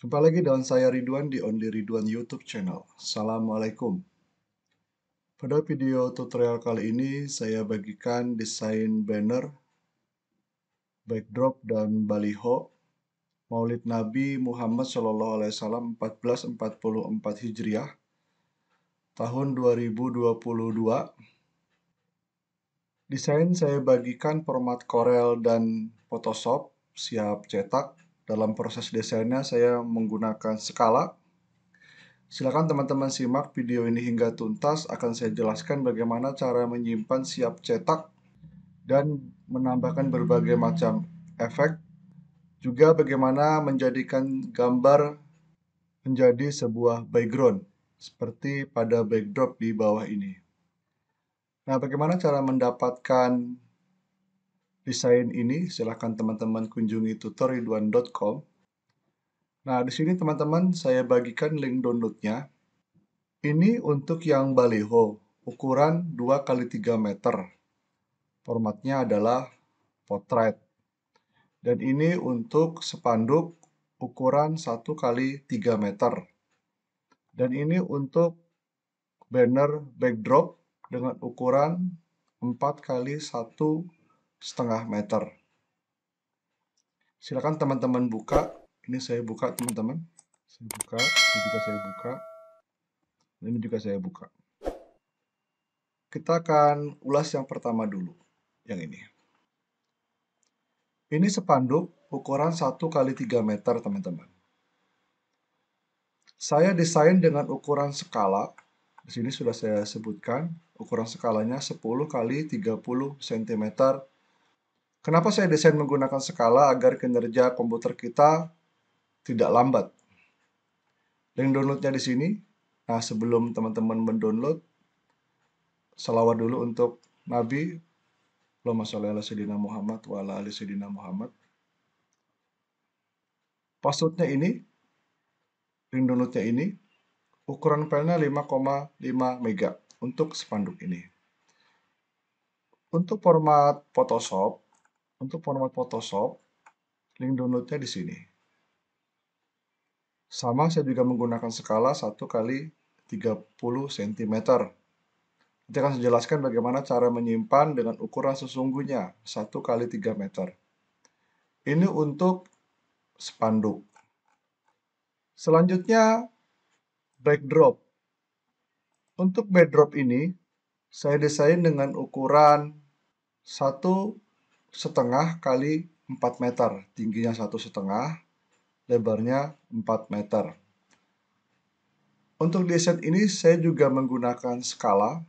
Jumpa lagi dengan saya Ridwan di Only Ridwan YouTube channel. Assalamualaikum. Pada video tutorial kali ini saya bagikan desain banner, backdrop dan baliho Maulid Nabi Muhammad Shallallahu alaihi wasallam 1444 Hijriah tahun 2022. Desain saya bagikan format Corel dan Photoshop siap cetak dalam proses desainnya saya menggunakan skala. Silakan teman-teman simak video ini hingga tuntas akan saya jelaskan bagaimana cara menyimpan siap cetak dan menambahkan berbagai macam efek. Juga bagaimana menjadikan gambar menjadi sebuah background seperti pada backdrop di bawah ini. Nah, bagaimana cara mendapatkan desain ini, silahkan teman-teman kunjungi tutorridwan.com. Nah, di sini teman-teman saya bagikan link downloadnya. Ini untuk yang baliho, ukuran 2 x 3 meter. Formatnya adalah potret. Dan ini untuk spanduk ukuran 1 x 3 meter. Dan ini untuk banner backdrop dengan ukuran 4 x 1 setengah meter. Silakan teman-teman buka. Ini saya buka teman-teman. Saya buka, ini juga saya buka. Ini juga saya buka. Kita akan ulas yang pertama dulu, yang ini. Ini sepanduk ukuran 1 x 3 meter, teman-teman. Saya desain dengan ukuran skala. Di sini sudah saya sebutkan, ukuran skalanya 10 kali 30 cm Kenapa saya desain menggunakan skala agar kinerja komputer kita tidak lambat? Link downloadnya di sini. Nah, sebelum teman-teman mendownload, salawat dulu untuk Nabi. Allahumma sholli ala sayyidina Muhammad wa ala ali sayyidina Muhammad. Passwordnya ini, link downloadnya ini, ukuran filenya 5,5 mega untuk spanduk ini. Untuk format Photoshop, untuk format Photoshop, link downloadnya di sini. Sama, saya juga menggunakan skala 1 kali 30 cm. Nanti akan saya jelaskan bagaimana cara menyimpan dengan ukuran sesungguhnya, 1 kali 3 meter. Ini untuk spanduk. Selanjutnya, backdrop. Untuk backdrop ini, saya desain dengan ukuran 1 setengah kali 4 meter, tingginya satu setengah, lebarnya 4 meter. Untuk desain ini saya juga menggunakan skala.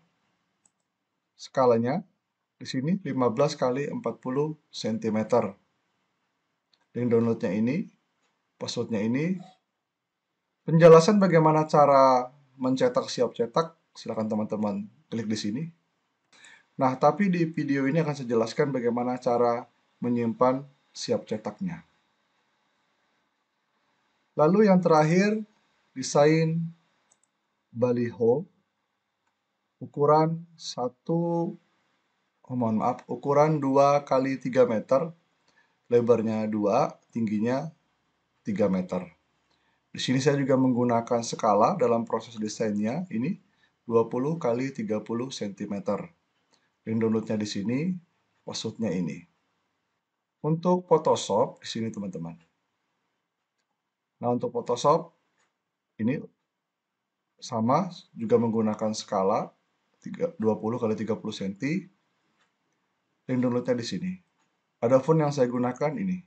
Skalanya di sini 15 kali 40 cm. Link downloadnya ini, passwordnya ini. Penjelasan bagaimana cara mencetak siap cetak, silakan teman-teman klik di sini. Nah, tapi di video ini akan saya jelaskan bagaimana cara menyimpan siap cetaknya. Lalu yang terakhir, desain baliho ukuran 1 oh mohon maaf, ukuran 2 kali 3 meter, lebarnya 2, tingginya 3 meter. Di sini saya juga menggunakan skala dalam proses desainnya, ini 20 kali 30 cm link downloadnya di sini, passwordnya ini. Untuk Photoshop di sini teman-teman. Nah untuk Photoshop ini sama juga menggunakan skala 20 kali 30 cm. Link downloadnya di sini. Ada font yang saya gunakan ini.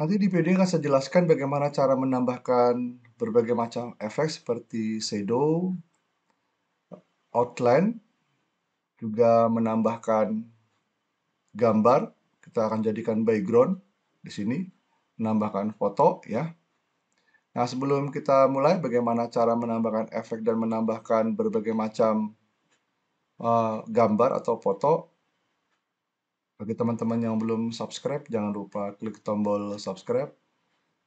Nanti di video akan saya jelaskan bagaimana cara menambahkan berbagai macam efek seperti shadow, outline, juga menambahkan gambar kita akan jadikan background di sini menambahkan foto ya nah sebelum kita mulai bagaimana cara menambahkan efek dan menambahkan berbagai macam uh, gambar atau foto bagi teman-teman yang belum subscribe jangan lupa klik tombol subscribe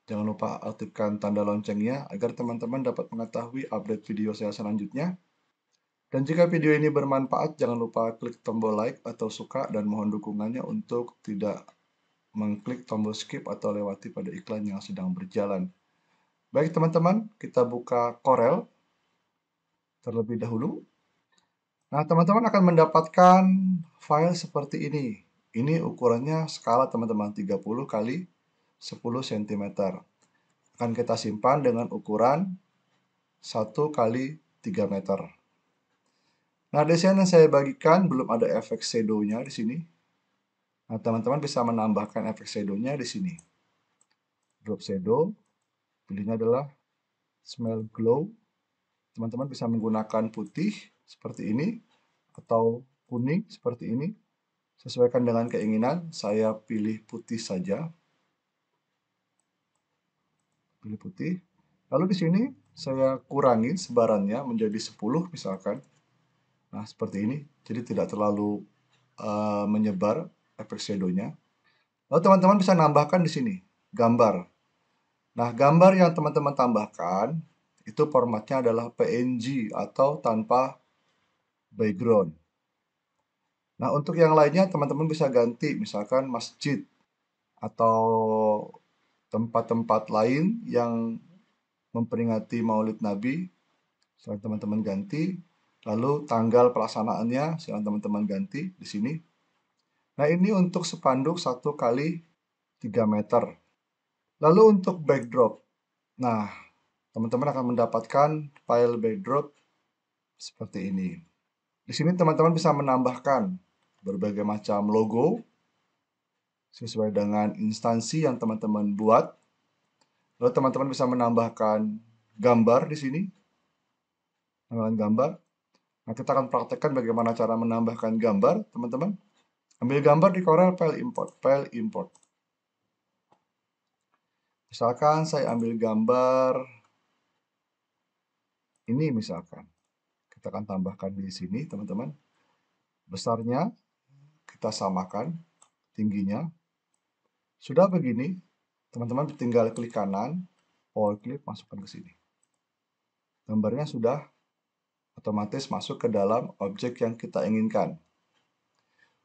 jangan lupa aktifkan tanda loncengnya agar teman-teman dapat mengetahui update video saya selanjutnya dan jika video ini bermanfaat, jangan lupa klik tombol like atau suka dan mohon dukungannya untuk tidak mengklik tombol skip atau lewati pada iklan yang sedang berjalan. Baik teman-teman, kita buka Corel terlebih dahulu. Nah, teman-teman akan mendapatkan file seperti ini. Ini ukurannya skala teman-teman 30 kali 10 cm. Akan kita simpan dengan ukuran 1 kali 3 meter. Nah, di sini yang saya bagikan belum ada efek shadow-nya di sini. Nah, teman-teman bisa menambahkan efek shadow-nya di sini. Drop shadow, pilihnya adalah smell glow. Teman-teman bisa menggunakan putih seperti ini atau kuning seperti ini. Sesuaikan dengan keinginan, saya pilih putih saja. Pilih putih. Lalu di sini saya kurangi sebarannya menjadi 10 misalkan. Nah, seperti ini. Jadi tidak terlalu uh, menyebar efek shadow-nya. Lalu teman-teman bisa nambahkan di sini gambar. Nah, gambar yang teman-teman tambahkan itu formatnya adalah PNG atau tanpa background. Nah, untuk yang lainnya teman-teman bisa ganti misalkan masjid atau tempat-tempat lain yang memperingati Maulid Nabi. Selain teman-teman ganti, Lalu tanggal pelaksanaannya silahkan teman-teman ganti di sini. Nah ini untuk sepanduk 1 kali 3 meter. Lalu untuk backdrop. Nah teman-teman akan mendapatkan file backdrop seperti ini. Di sini teman-teman bisa menambahkan berbagai macam logo sesuai dengan instansi yang teman-teman buat. Lalu teman-teman bisa menambahkan gambar di sini. Tambahkan gambar Nah, kita akan praktekkan bagaimana cara menambahkan gambar, teman-teman. Ambil gambar di Corel, file import, file import. Misalkan saya ambil gambar ini misalkan. Kita akan tambahkan di sini, teman-teman. Besarnya kita samakan tingginya. Sudah begini, teman-teman tinggal klik kanan, power clip masukkan ke sini. Gambarnya sudah otomatis masuk ke dalam objek yang kita inginkan.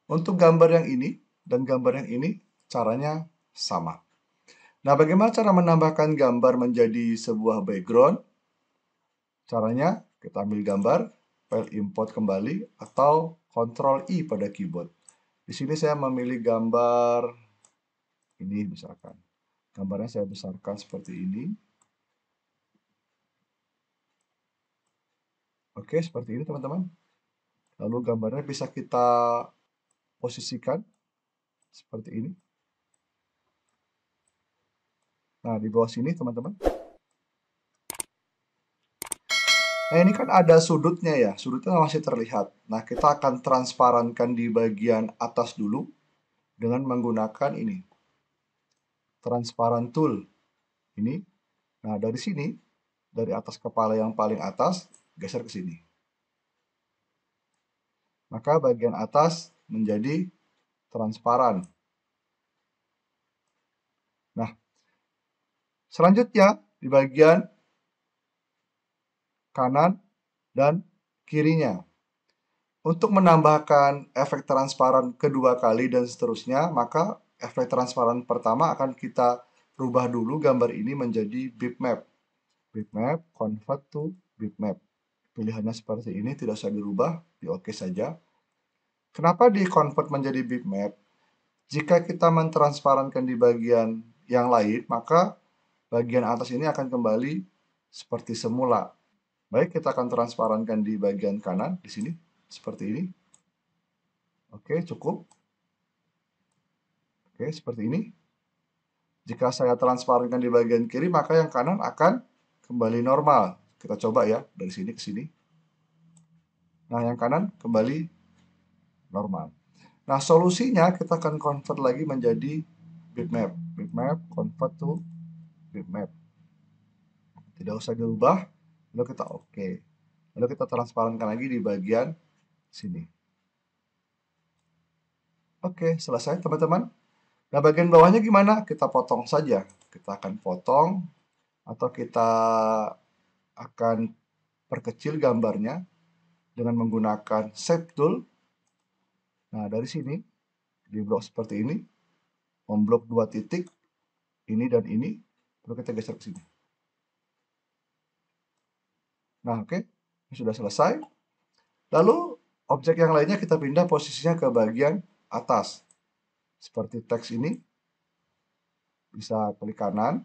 Untuk gambar yang ini dan gambar yang ini, caranya sama. Nah, bagaimana cara menambahkan gambar menjadi sebuah background? Caranya, kita ambil gambar, file import kembali, atau Ctrl I e pada keyboard. Di sini saya memilih gambar ini misalkan. Gambarnya saya besarkan seperti ini. Oke, seperti ini teman-teman. Lalu gambarnya bisa kita posisikan seperti ini. Nah, di bawah sini teman-teman. Nah, ini kan ada sudutnya ya. Sudutnya masih terlihat. Nah, kita akan transparankan di bagian atas dulu dengan menggunakan ini. Transparan tool. Ini. Nah, dari sini, dari atas kepala yang paling atas, geser ke sini. Maka bagian atas menjadi transparan. Nah, selanjutnya di bagian kanan dan kirinya. Untuk menambahkan efek transparan kedua kali dan seterusnya, maka efek transparan pertama akan kita rubah dulu gambar ini menjadi bitmap. Bitmap, convert to bitmap pilihannya seperti ini, tidak usah dirubah, di oke OK saja. Kenapa di convert menjadi bitmap? Jika kita mentransparankan di bagian yang lain, maka bagian atas ini akan kembali seperti semula. Baik, kita akan transparankan di bagian kanan, di sini, seperti ini. Oke, cukup. Oke, seperti ini. Jika saya transparankan di bagian kiri, maka yang kanan akan kembali normal. Kita coba ya dari sini ke sini. Nah, yang kanan kembali normal. Nah, solusinya kita akan convert lagi menjadi bitmap. Bitmap convert to bitmap. Tidak usah diubah Lalu kita oke. Okay. Lalu kita transparankan lagi di bagian sini. Oke, okay, selesai teman-teman. Nah, bagian bawahnya gimana? Kita potong saja. Kita akan potong atau kita akan perkecil gambarnya dengan menggunakan shape tool. Nah, dari sini di blok seperti ini, memblok dua titik ini dan ini, lalu kita geser ke sini. Nah, oke, okay. sudah selesai. Lalu objek yang lainnya kita pindah posisinya ke bagian atas. Seperti teks ini. Bisa klik kanan.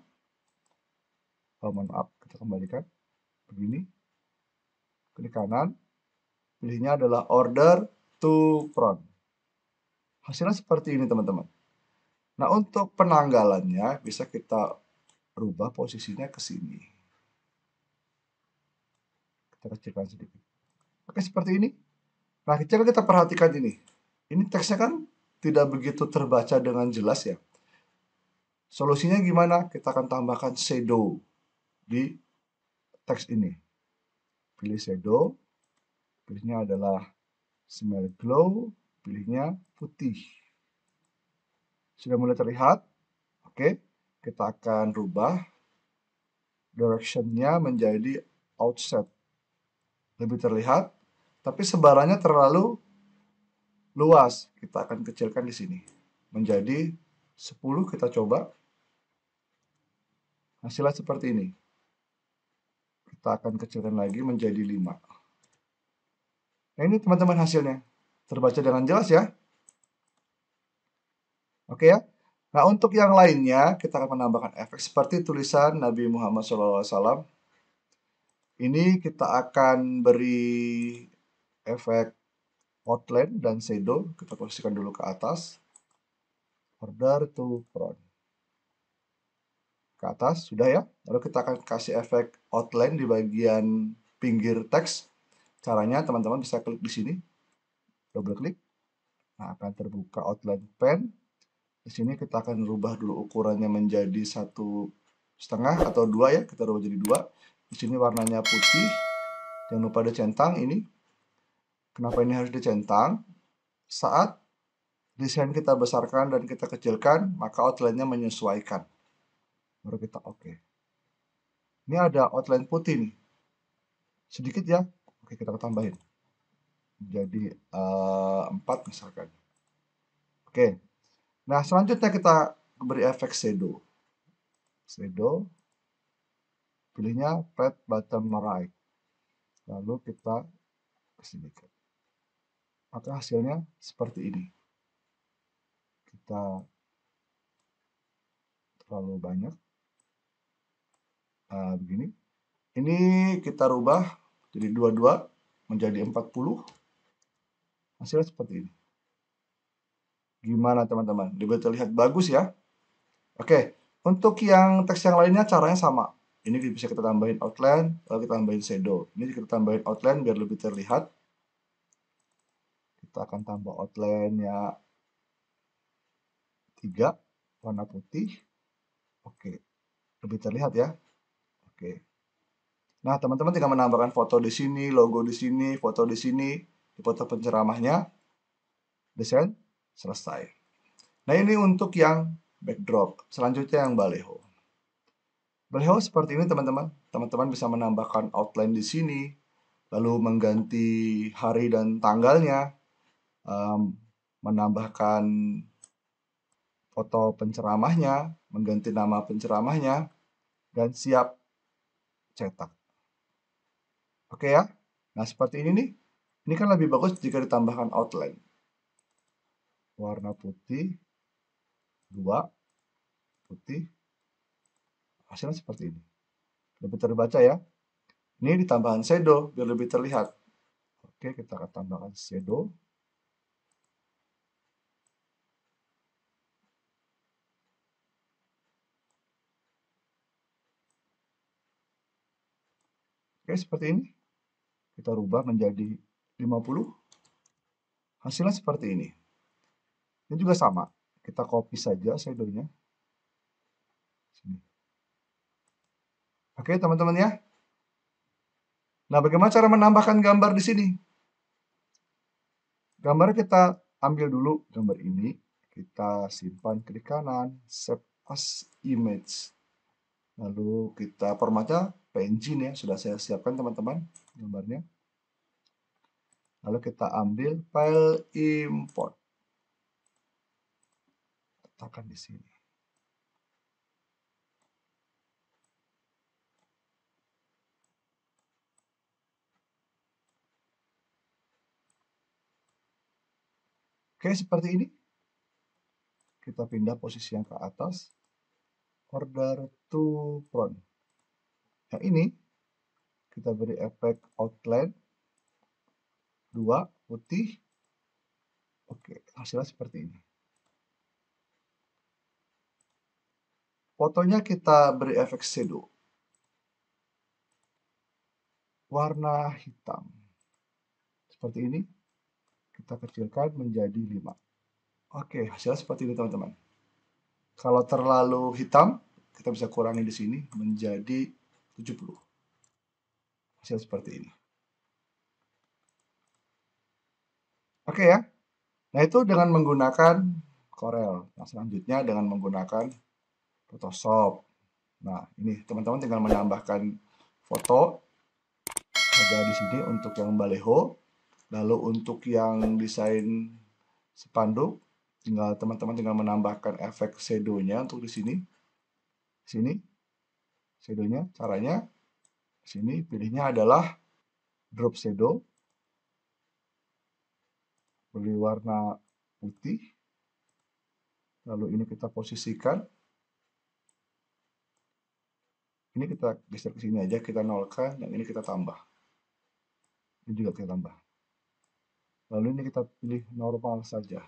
Oh, mohon maaf, kita kembalikan begini. Klik kanan. Pilihnya adalah order to front. Hasilnya seperti ini, teman-teman. Nah, untuk penanggalannya bisa kita rubah posisinya ke sini. Kita kecilkan sedikit. Oke, seperti ini. Nah, kita kita perhatikan ini. Ini teksnya kan tidak begitu terbaca dengan jelas ya. Solusinya gimana? Kita akan tambahkan shadow di teks ini. Pilih shadow, pilihnya adalah smell glow, pilihnya putih. Sudah mulai terlihat? Oke, kita akan rubah directionnya menjadi outset. Lebih terlihat, tapi sebarannya terlalu luas. Kita akan kecilkan di sini. Menjadi 10 kita coba. Hasilnya seperti ini. Kita akan kecilkan lagi menjadi 5. Nah ini teman-teman hasilnya. Terbaca dengan jelas ya. Oke ya. Nah untuk yang lainnya kita akan menambahkan efek seperti tulisan Nabi Muhammad SAW. Ini kita akan beri efek outline dan shadow. Kita posisikan dulu ke atas. Order to front ke atas, sudah ya. Lalu kita akan kasih efek outline di bagian pinggir teks. Caranya teman-teman bisa klik di sini, double klik. Nah, akan terbuka outline pen. Di sini kita akan rubah dulu ukurannya menjadi satu setengah atau dua ya, kita rubah jadi dua. Di sini warnanya putih. Jangan lupa dicentang ini. Kenapa ini harus dicentang? Saat desain kita besarkan dan kita kecilkan, maka outline-nya menyesuaikan baru kita oke okay. ini ada outline putih nih sedikit ya oke kita tambahin jadi eh, empat 4 misalkan oke nah selanjutnya kita beri efek shadow shadow pilihnya pet bottom right lalu kita kesini maka hasilnya seperti ini kita terlalu banyak nah, begini ini kita rubah jadi 22 menjadi 40 hasilnya seperti ini gimana teman-teman Dibuat terlihat bagus ya oke untuk yang teks yang lainnya caranya sama ini bisa kita tambahin outline lalu kita tambahin shadow ini kita tambahin outline biar lebih terlihat kita akan tambah outline ya tiga warna putih oke lebih terlihat ya Oke. Nah, teman-teman tinggal menambahkan foto di sini, logo di sini, foto di sini, di foto penceramahnya. Desain selesai. Nah, ini untuk yang backdrop. Selanjutnya yang baleho. Baleho seperti ini, teman-teman. Teman-teman bisa menambahkan outline di sini, lalu mengganti hari dan tanggalnya, um, menambahkan foto penceramahnya, mengganti nama penceramahnya, dan siap cetak. Oke ya. Nah, seperti ini nih. Ini kan lebih bagus jika ditambahkan outline. Warna putih, dua, putih. Hasilnya seperti ini. Lebih terbaca ya. Ini ditambahkan shadow biar lebih terlihat. Oke, kita akan tambahkan shadow. Oke, seperti ini. Kita rubah menjadi 50. Hasilnya seperti ini. Ini juga sama. Kita copy saja shadow-nya. Oke, teman-teman ya. Nah, bagaimana cara menambahkan gambar di sini? Gambar kita ambil dulu gambar ini. Kita simpan klik kanan, save as image lalu kita formatnya PNG ya, sudah saya siapkan teman-teman gambarnya lalu kita ambil file import letakkan di sini Oke, seperti ini. Kita pindah posisi yang ke atas. Order satu front. Yang ini kita beri efek outline dua putih. Oke, hasilnya seperti ini. Fotonya kita beri efek shadow. Warna hitam. Seperti ini. Kita kecilkan menjadi 5. Oke, hasilnya seperti ini teman-teman. Kalau terlalu hitam, kita bisa kurangi di sini menjadi 70. Hasil seperti ini. Oke ya. Nah, itu dengan menggunakan Corel. Nah, selanjutnya dengan menggunakan Photoshop. Nah, ini teman-teman tinggal menambahkan foto ada di sini untuk yang baleho, lalu untuk yang desain sepanduk. tinggal teman-teman tinggal menambahkan efek shadow-nya untuk di sini sini shadownya caranya sini pilihnya adalah drop shadow beli warna putih lalu ini kita posisikan ini kita geser ke sini aja kita nolkan dan ini kita tambah ini juga kita tambah lalu ini kita pilih normal saja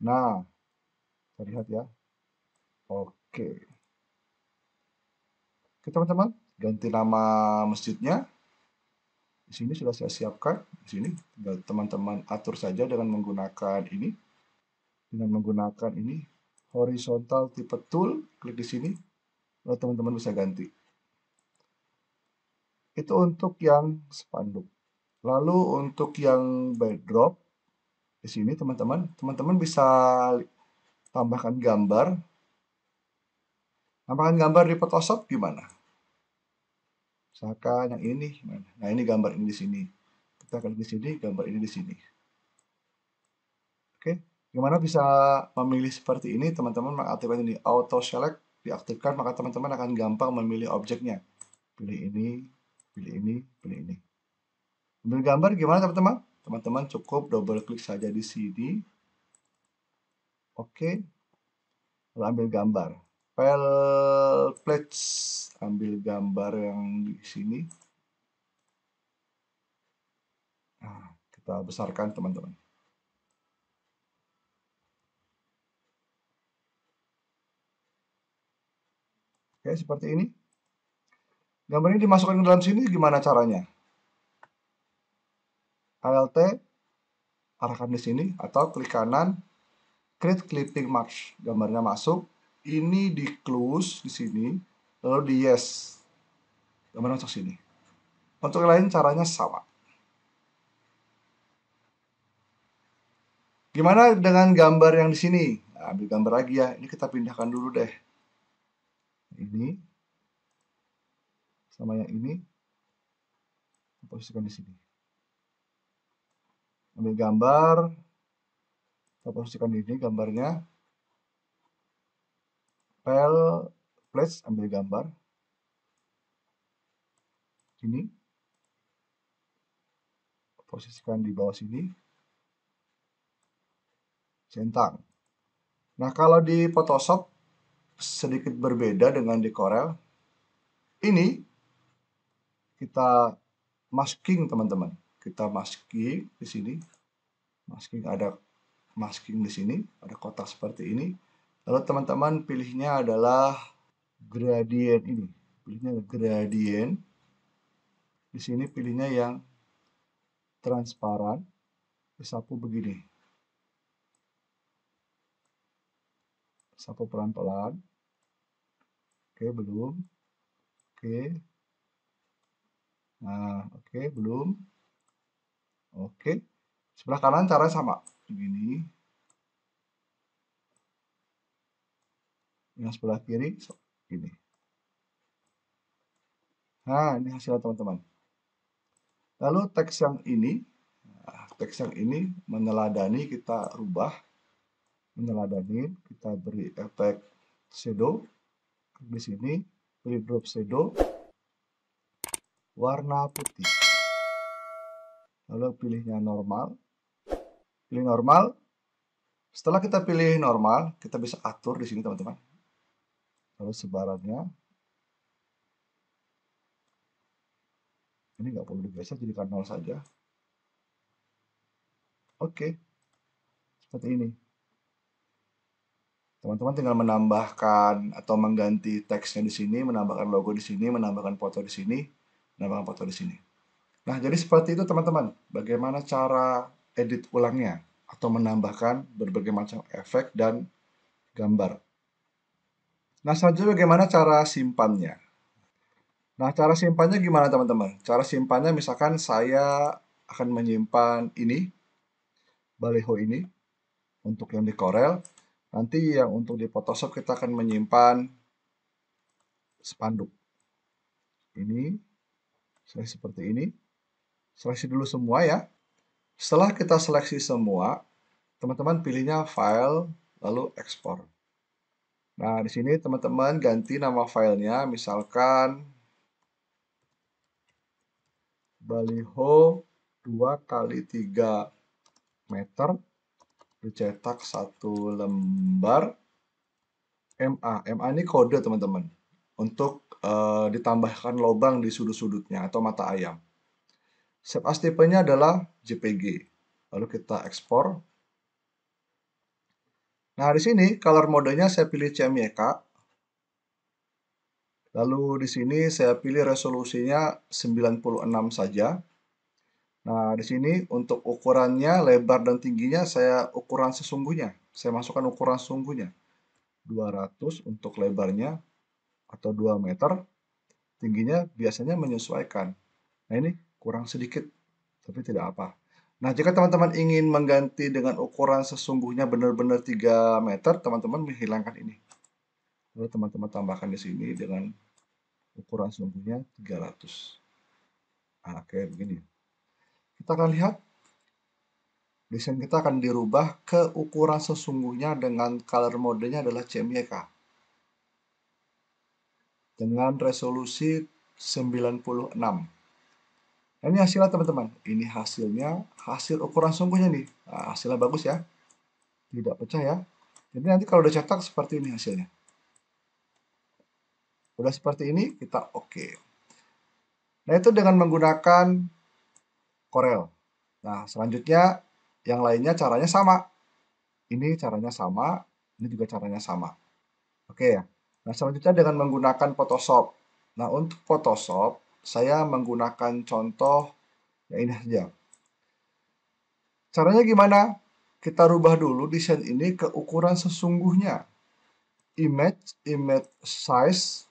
nah terlihat ya oke Oke teman-teman, ganti nama masjidnya. Di sini sudah saya siapkan. Di sini tinggal teman-teman atur saja dengan menggunakan ini. Dengan menggunakan ini horizontal tipe tool, klik di sini. Lalu teman-teman bisa ganti. Itu untuk yang spanduk. Lalu untuk yang backdrop di sini teman-teman, teman-teman bisa tambahkan gambar. Tambahkan gambar di Photoshop gimana? misalkan yang ini nih. nah ini gambar ini di sini kita klik di sini gambar ini di sini oke gimana bisa memilih seperti ini teman-teman mengaktifkan ini auto select diaktifkan maka teman-teman akan gampang memilih objeknya pilih ini pilih ini pilih ini ambil gambar gimana teman-teman teman-teman cukup double klik saja di sini oke lalu ambil gambar file pledge ambil gambar yang di sini nah, kita besarkan teman-teman Oke, seperti ini. Gambar ini dimasukkan ke dalam sini gimana caranya? ALT arahkan di sini atau klik kanan create clipping mask Gambarnya masuk, ini di close di sini lalu di yes gambar masuk sini untuk yang lain caranya sama gimana dengan gambar yang di sini nah, ambil gambar lagi ya ini kita pindahkan dulu deh ini sama yang ini posisikan di sini ambil gambar kita posisikan di sini gambarnya file flash ambil gambar ini posisikan di bawah sini centang nah kalau di Photoshop sedikit berbeda dengan di Corel ini kita masking teman-teman kita masking di sini masking ada masking di sini ada kotak seperti ini Lalu teman-teman pilihnya adalah gradient ini. Pilihnya gradient. Di sini pilihnya yang transparan. Disapu begini. Sapu pelan-pelan. Oke, belum. Oke. Nah, oke, belum. Oke. Sebelah kanan cara sama. Begini. yang sebelah kiri ini nah ini hasilnya teman-teman lalu teks yang ini nah, teks yang ini meneladani kita rubah meneladani kita beri efek shadow di sini beri drop shadow warna putih lalu pilihnya normal pilih normal setelah kita pilih normal kita bisa atur di sini teman-teman lalu sebarannya ini nggak perlu digeser jadikan nol saja oke okay. seperti ini teman-teman tinggal menambahkan atau mengganti teksnya di sini menambahkan logo di sini menambahkan foto di sini menambahkan foto di sini nah jadi seperti itu teman-teman bagaimana cara edit ulangnya atau menambahkan berbagai macam efek dan gambar Nah, selanjutnya bagaimana cara simpannya? Nah, cara simpannya gimana, teman-teman? Cara simpannya misalkan saya akan menyimpan ini, baleho ini, untuk yang di Corel. Nanti yang untuk di Photoshop kita akan menyimpan spanduk. Ini, seleksi seperti ini. Seleksi dulu semua ya. Setelah kita seleksi semua, teman-teman pilihnya file, lalu export. Nah, di sini teman-teman ganti nama filenya, misalkan baliho 2 kali 3 meter dicetak satu lembar MA. MA ini kode teman-teman untuk e, ditambahkan lubang di sudut-sudutnya atau mata ayam. Shape as tipenya adalah JPG. Lalu kita ekspor. Nah, di sini color modenya saya pilih CMYK. Lalu di sini saya pilih resolusinya 96 saja. Nah, di sini untuk ukurannya, lebar dan tingginya saya ukuran sesungguhnya. Saya masukkan ukuran sesungguhnya. 200 untuk lebarnya atau 2 meter. Tingginya biasanya menyesuaikan. Nah, ini kurang sedikit, tapi tidak apa. Nah, jika teman-teman ingin mengganti dengan ukuran sesungguhnya benar-benar 3 meter, teman-teman menghilangkan ini. Lalu teman-teman tambahkan di sini dengan ukuran sesungguhnya 300. Nah, oke begini. Kita akan lihat desain kita akan dirubah ke ukuran sesungguhnya dengan color modenya adalah CMYK. Dengan resolusi 96. Nah, ini hasilnya teman-teman. Ini hasilnya, hasil ukuran sungguhnya nih. Nah, hasilnya bagus ya. Tidak pecah ya. Jadi nanti kalau udah cetak seperti ini hasilnya. Udah seperti ini, kita oke. Okay. Nah, itu dengan menggunakan Corel. Nah, selanjutnya yang lainnya caranya sama. Ini caranya sama, ini juga caranya sama. Oke okay, ya. Nah, selanjutnya dengan menggunakan Photoshop. Nah, untuk Photoshop, saya menggunakan contoh yang ini saja. Caranya gimana? Kita rubah dulu desain ini ke ukuran sesungguhnya. Image, image size.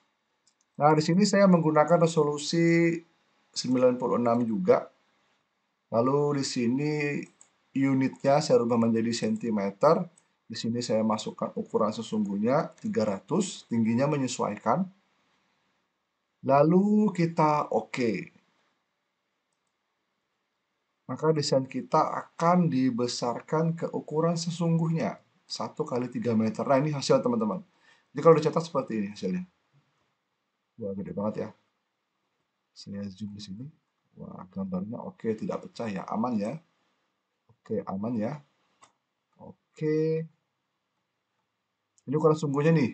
Nah, di sini saya menggunakan resolusi 96 juga. Lalu di sini unitnya saya rubah menjadi sentimeter. Di sini saya masukkan ukuran sesungguhnya 300, tingginya menyesuaikan. Lalu kita oke. OK. Maka desain kita akan dibesarkan ke ukuran sesungguhnya. 1 kali 3 meter. Nah ini hasil teman-teman. Jadi kalau dicetak seperti ini hasilnya. Wah gede banget ya. Saya zoom di sini. Wah gambarnya oke okay, tidak pecah ya. Aman ya. Oke okay, aman ya. Oke. Okay. Ini ukuran sesungguhnya nih.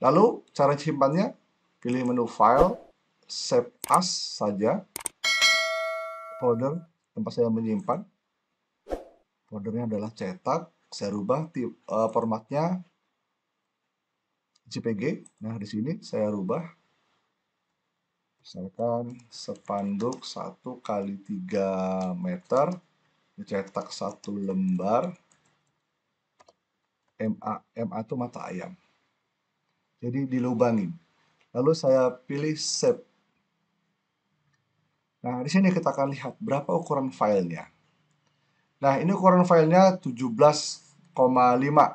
Lalu cara simpannya Pilih menu File, Save As saja. Folder tempat saya menyimpan. Foldernya adalah cetak. Saya rubah tipe, uh, formatnya JPG. Nah, di sini saya rubah. Misalkan sepanduk 1 kali 3 meter. cetak satu lembar. MA, MA itu mata ayam. Jadi dilubangin. Lalu saya pilih save. Nah, di sini kita akan lihat berapa ukuran filenya. Nah, ini ukuran filenya 17,5.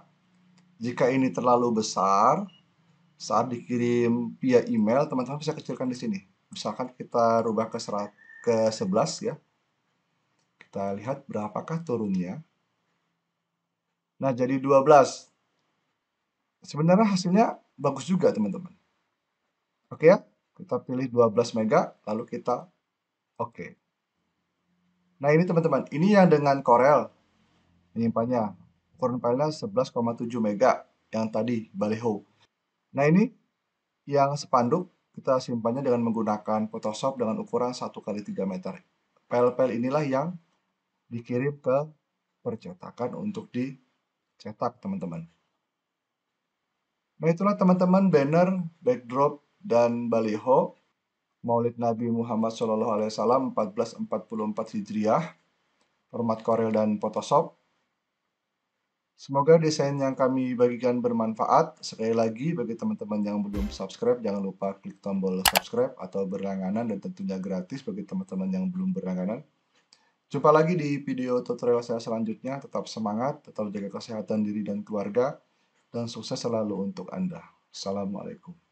Jika ini terlalu besar, saat dikirim via email, teman-teman bisa kecilkan di sini. Misalkan kita rubah ke, serat, ke 11 ya. Kita lihat berapakah turunnya. Nah, jadi 12. Sebenarnya hasilnya bagus juga, teman-teman. Oke ya, kita pilih 12 mega, lalu kita oke. Okay. Nah ini teman-teman, ini yang dengan Corel menyimpannya, Ukuran filenya 11,7 mega yang tadi baleho. Nah ini yang sepanduk kita simpannya dengan menggunakan Photoshop dengan ukuran 1 kali 3 meter. File-file inilah yang dikirim ke percetakan untuk dicetak teman-teman. Nah itulah teman-teman banner, backdrop, dan baliho Maulid Nabi Muhammad Shallallahu Alaihi Wasallam 1444 Hijriah, hormat korel dan Photoshop. Semoga desain yang kami bagikan bermanfaat. Sekali lagi, bagi teman-teman yang belum subscribe, jangan lupa klik tombol subscribe atau berlangganan dan tentunya gratis bagi teman-teman yang belum berlangganan. Jumpa lagi di video tutorial saya selanjutnya. Tetap semangat, tetap jaga kesehatan diri dan keluarga, dan sukses selalu untuk Anda. Assalamualaikum.